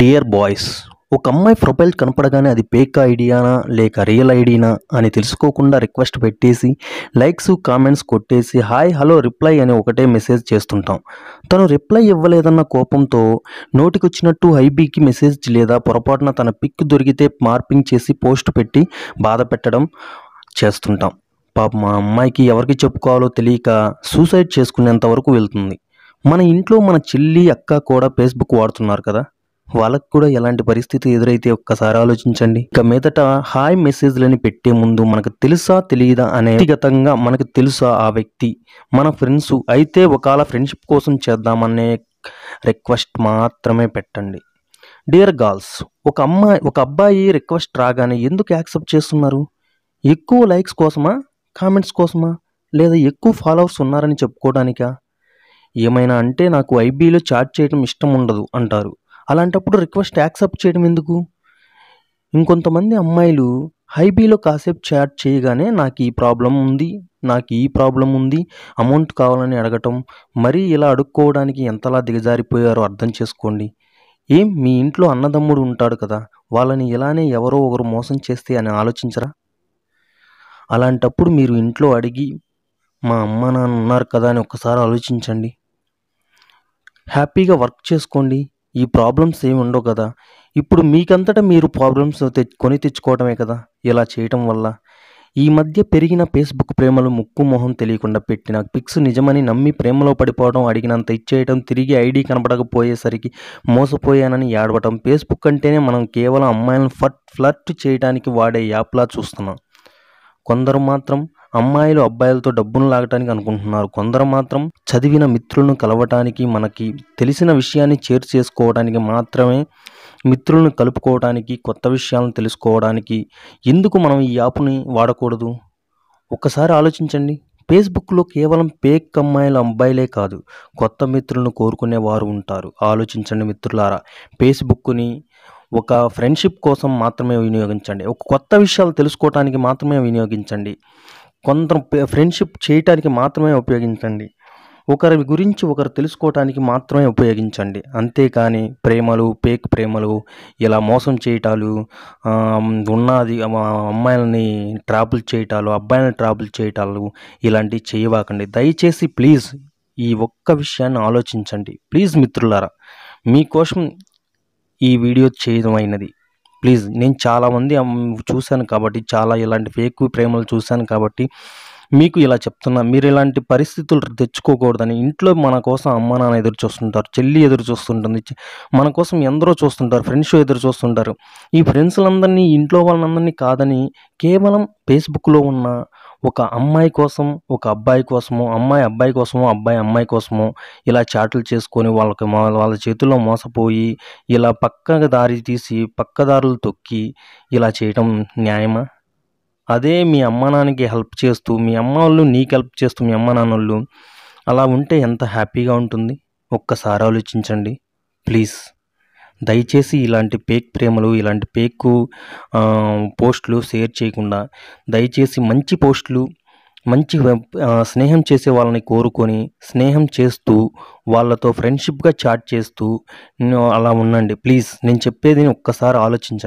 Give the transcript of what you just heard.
dear boys ఒక అమ్మాయి profile కనపడగానే అది పేక్ ఐడియానా లేక రియల్ ఐడినా అని తెలుసుకోకుండా రిక్వెస్ట్ పెట్టేసి లైక్స్ కామెంట్స్ కొట్టేసి హాయ్ హలో రిప్లై అని ఒకటే మెసేజ్ చేస్తుంటాం తను రిప్లై ఇవ్వలేదన్న కోపంతో నోటికొచ్చినట్టు హైబీకి మెసేజ్ లేదా పొరపాటున తన పిక్ దొరికితే మార్పింగ్ చేసి పోస్ట్ పెట్టి బాధ పెట్టడం చేస్తుంటాం పాప మా అమ్మాయికి ఎవరికి చెప్పుకోవాలో తెలియక సూసైడ్ చేసుకునేంత వరకు వెళ్తుంది మన ఇంట్లో మన చెల్లి అక్క కూడా ఫేస్బుక్ వాడుతున్నారు కదా వాళ్ళకు కూడా ఎలాంటి పరిస్థితి ఎదురైతే ఒక్కసారి ఆలోచించండి ఇక మీదట హాయ్ మెసేజ్లని పెట్టే ముందు మనకు తెలుసా తెలియదా అనే వ్యక్తిగతంగా మనకు తెలుసా ఆ వ్యక్తి మన ఫ్రెండ్స్ అయితే ఒకవేళ ఫ్రెండ్షిప్ కోసం చేద్దామనే రిక్వెస్ట్ మాత్రమే పెట్టండి డియర్ గర్ల్స్ ఒక అమ్మాయి ఒక అబ్బాయి రిక్వెస్ట్ రాగానే ఎందుకు యాక్సెప్ట్ చేస్తున్నారు ఎక్కువ లైక్స్ కోసమా కామెంట్స్ కోసమా లేదా ఎక్కువ ఫాలోవర్స్ ఉన్నారని చెప్పుకోవడానికా ఏమైనా అంటే నాకు ఐబీలో చాట్ చేయడం ఇష్టం ఉండదు అంటారు అలాంటప్పుడు రిక్వెస్ట్ యాక్సెప్ట్ చేయడం ఎందుకు ఇంకొంతమంది అమ్మాయిలు హైబీలో కాసేపు చాట్ చేయగానే నాకు ఈ ప్రాబ్లం ఉంది నాకు ఈ ప్రాబ్లం ఉంది అమౌంట్ కావాలని అడగటం మరీ ఇలా అడుక్కోవడానికి ఎంతలా దిగజారిపోయారో అర్థం చేసుకోండి ఏం మీ ఇంట్లో అన్నదమ్ముడు ఉంటాడు కదా వాళ్ళని ఇలానే ఎవరో ఒకరు మోసం చేస్తే అని ఆలోచించరా అలాంటప్పుడు మీరు ఇంట్లో అడిగి మా అమ్మ నాన్న ఉన్నారు కదా అని ఒక్కసారి ఆలోచించండి హ్యాపీగా వర్క్ చేసుకోండి ఈ ప్రాబ్లమ్స్ ఏమి ఉండవు కదా ఇప్పుడు మీకంతటా మీరు ప్రాబ్లమ్స్ కొని తెచ్చుకోవడమే కదా ఇలా చేయటం వల్ల ఈ మధ్య పెరిగిన ఫేస్బుక్ ప్రేమలు ముక్కు మొహం తెలియకుండా పెట్టిన పిక్స్ నిజమని నమ్మి ప్రేమలో పడిపోవడం అడిగినంత ఇచ్చేయటం తిరిగి ఐడి కనపడకపోయేసరికి మోసపోయానని ఏడవటం ఫేస్బుక్ అంటేనే మనం కేవలం అమ్మాయిలను ఫట్ ఫ్లట్ చేయడానికి వాడే యాప్లా చూస్తున్నాం కొందరు మాత్రం అమ్మాయిలు అబ్బాయిలతో డబ్బును లాగటానికి అనుకుంటున్నారు కొందరు మాత్రం చదివిన మిత్రులను కలవటానికి మనకి తెలిసిన విషయాన్ని చేరు చేసుకోవడానికి మాత్రమే మిత్రులను కలుపుకోవడానికి కొత్త విషయాలను తెలుసుకోవడానికి ఎందుకు మనం ఈ యాప్ని వాడకూడదు ఒక్కసారి ఆలోచించండి ఫేస్బుక్లో కేవలం పేక్ అమ్మాయిల అబ్బాయిలే కాదు కొత్త మిత్రులను కోరుకునే వారు ఉంటారు ఆలోచించండి మిత్రులారా ఫేస్బుక్ని ఒక ఫ్రెండ్షిప్ కోసం మాత్రమే వినియోగించండి ఒక కొత్త విషయాలు తెలుసుకోవటానికి మాత్రమే వినియోగించండి కొంత ఫ్రెండ్షిప్ చేయటానికి మాత్రమే ఉపయోగించండి ఒకరి గురించి ఒకరు తెలుసుకోవటానికి మాత్రమే ఉపయోగించండి అంతేకాని ప్రేమలు పేక్ ప్రేమలు ఇలా మోసం చేయటాలు ఉన్నది అమ్మాయిలని ట్రాపుల్ చేయటాలు అబ్బాయిలను ట్రాపుల్ చేయటాలు ఇలాంటివి చేయవాకండి దయచేసి ప్లీజ్ ఈ ఒక్క విషయాన్ని ఆలోచించండి ప్లీజ్ మిత్రులారా మీకోసం ఈ వీడియో చేయడం అయినది ప్లీజ్ నేను చాలామంది చూశాను కాబట్టి చాలా ఇలాంటి ఫేక్ ప్రేమలు చూశాను కాబట్టి మీకు ఇలా చెప్తున్నా మీరు ఇలాంటి పరిస్థితులు తెచ్చుకోకూడదని ఇంట్లో మన కోసం అమ్మ నాన్న ఎదురు చూస్తుంటారు చెల్లి ఎదురు చూస్తుంటుంది మన కోసం ఎందరో చూస్తుంటారు ఫ్రెండ్స్ ఎదురు చూస్తుంటారు ఈ ఫ్రెండ్స్లందరినీ ఇంట్లో వాళ్ళందరినీ కాదని కేవలం ఫేస్బుక్లో ఉన్న ఒక అమ్మాయి కోసం ఒక అబ్బాయి కోసమో అమ్మాయి అబ్బాయి కోసమో అబ్బాయి అమ్మాయి కోసమో ఇలా చాట్లు చేసుకొని వాళ్ళకి వాళ్ళ చేతుల్లో మోసపోయి ఇలా పక్కగా దారి తీసి పక్కదారులు తొక్కి ఇలా చేయటం న్యాయమా అదే మీ అమ్మ నాన్నకి హెల్ప్ చేస్తూ మీ అమ్మ వాళ్ళు నీకు హెల్ప్ చేస్తూ మీ అమ్మ వాళ్ళు అలా ఉంటే ఎంత హ్యాపీగా ఉంటుంది ఒక్కసారి ఆలోచించండి ప్లీజ్ దయచేసి ఇలాంటి పేక్ ప్రేమలు ఇలాంటి పేక్ పోస్టులు షేర్ చేయకుండా దయచేసి మంచి పోస్టులు మంచి స్నేహం చేసే వాళ్ళని కోరుకొని స్నేహం చేస్తూ వాళ్ళతో ఫ్రెండ్షిప్గా చాట్ చేస్తూ అలా ఉండండి ప్లీజ్ నేను చెప్పేది ఒక్కసారి ఆలోచించండి